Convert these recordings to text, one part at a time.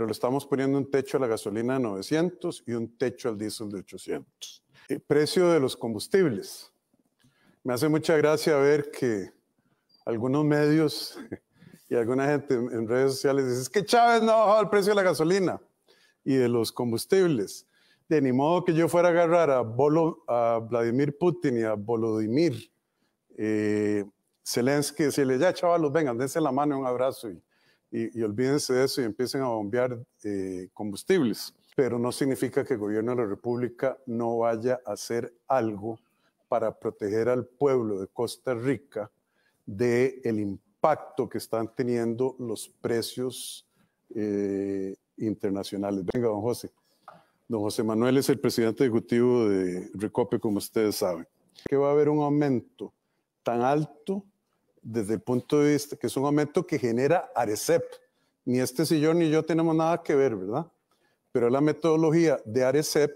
pero le estamos poniendo un techo a la gasolina de 900 y un techo al diésel de 800. El eh, precio de los combustibles. Me hace mucha gracia ver que algunos medios y alguna gente en redes sociales dice, es que Chávez no ha bajado el precio de la gasolina y de los combustibles. De ni modo que yo fuera a agarrar a, a Vladimir Putin y a Volodymyr eh, Zelensky y decirle, ya chavalos, vengan, dense la mano y un abrazo y y, olvídense de eso y empiecen a bombear eh, combustibles. Pero no significa que el gobierno de la República no vaya a hacer algo para proteger al pueblo de Costa Rica del el impacto que están teniendo los precios eh, internacionales. Venga, don José. Don José Manuel es el presidente ejecutivo de Recope, como ustedes saben. Que va a haber un aumento tan alto desde el punto de vista que es un aumento que genera ARECEP. Ni este señor ni yo tenemos nada que ver, ¿verdad? Pero es la metodología de ARECEP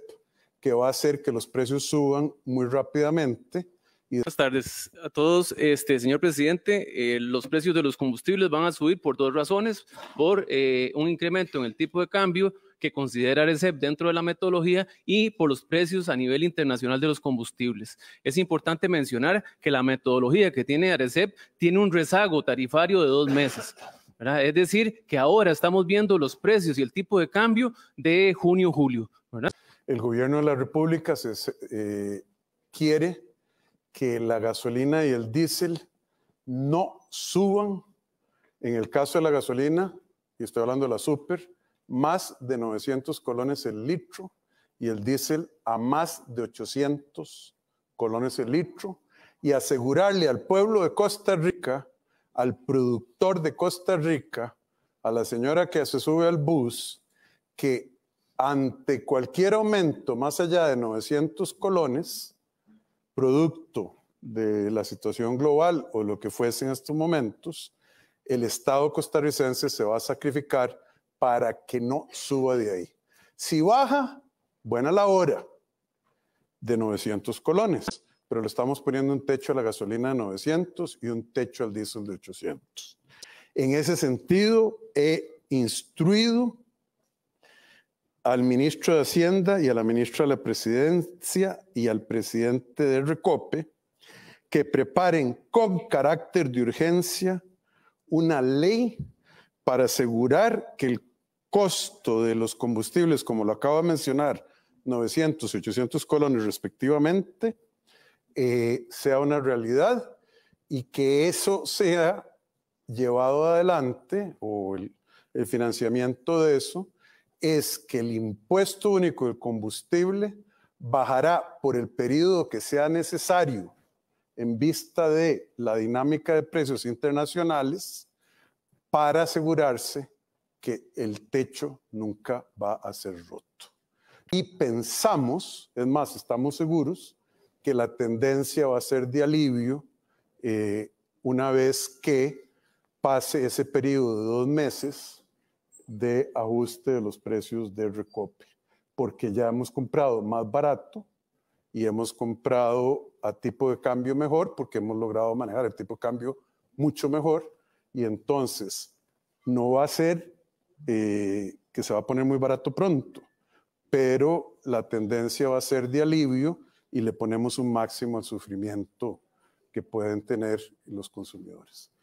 que va a hacer que los precios suban muy rápidamente. Y... Buenas tardes a todos, este, señor presidente. Eh, los precios de los combustibles van a subir por dos razones, por eh, un incremento en el tipo de cambio que considera Arecep dentro de la metodología y por los precios a nivel internacional de los combustibles. Es importante mencionar que la metodología que tiene Arecep tiene un rezago tarifario de dos meses. Es decir, que ahora estamos viendo los precios y el tipo de cambio de junio-julio. El gobierno de la República se, eh, quiere que la gasolina y el diésel no suban. En el caso de la gasolina, y estoy hablando de la super, más de 900 colones el litro y el diésel a más de 800 colones el litro y asegurarle al pueblo de Costa Rica, al productor de Costa Rica, a la señora que se sube al bus, que ante cualquier aumento más allá de 900 colones, producto de la situación global o lo que fuese en estos momentos, el Estado costarricense se va a sacrificar para que no suba de ahí. Si baja, buena la hora de 900 colones, pero le estamos poniendo un techo a la gasolina de 900 y un techo al diésel de 800. En ese sentido, he instruido al ministro de Hacienda y a la ministra de la Presidencia y al presidente de Recope que preparen con carácter de urgencia una ley para asegurar que el costo de los combustibles, como lo acabo de mencionar, 900 y 800 colones respectivamente, eh, sea una realidad y que eso sea llevado adelante o el, el financiamiento de eso es que el impuesto único del combustible bajará por el periodo que sea necesario en vista de la dinámica de precios internacionales para asegurarse que el techo nunca va a ser roto. Y pensamos, es más, estamos seguros, que la tendencia va a ser de alivio eh, una vez que pase ese periodo de dos meses de ajuste de los precios de recope, porque ya hemos comprado más barato y hemos comprado a tipo de cambio mejor, porque hemos logrado manejar el tipo de cambio mucho mejor y entonces no va a ser eh, que se va a poner muy barato pronto, pero la tendencia va a ser de alivio y le ponemos un máximo al sufrimiento que pueden tener los consumidores.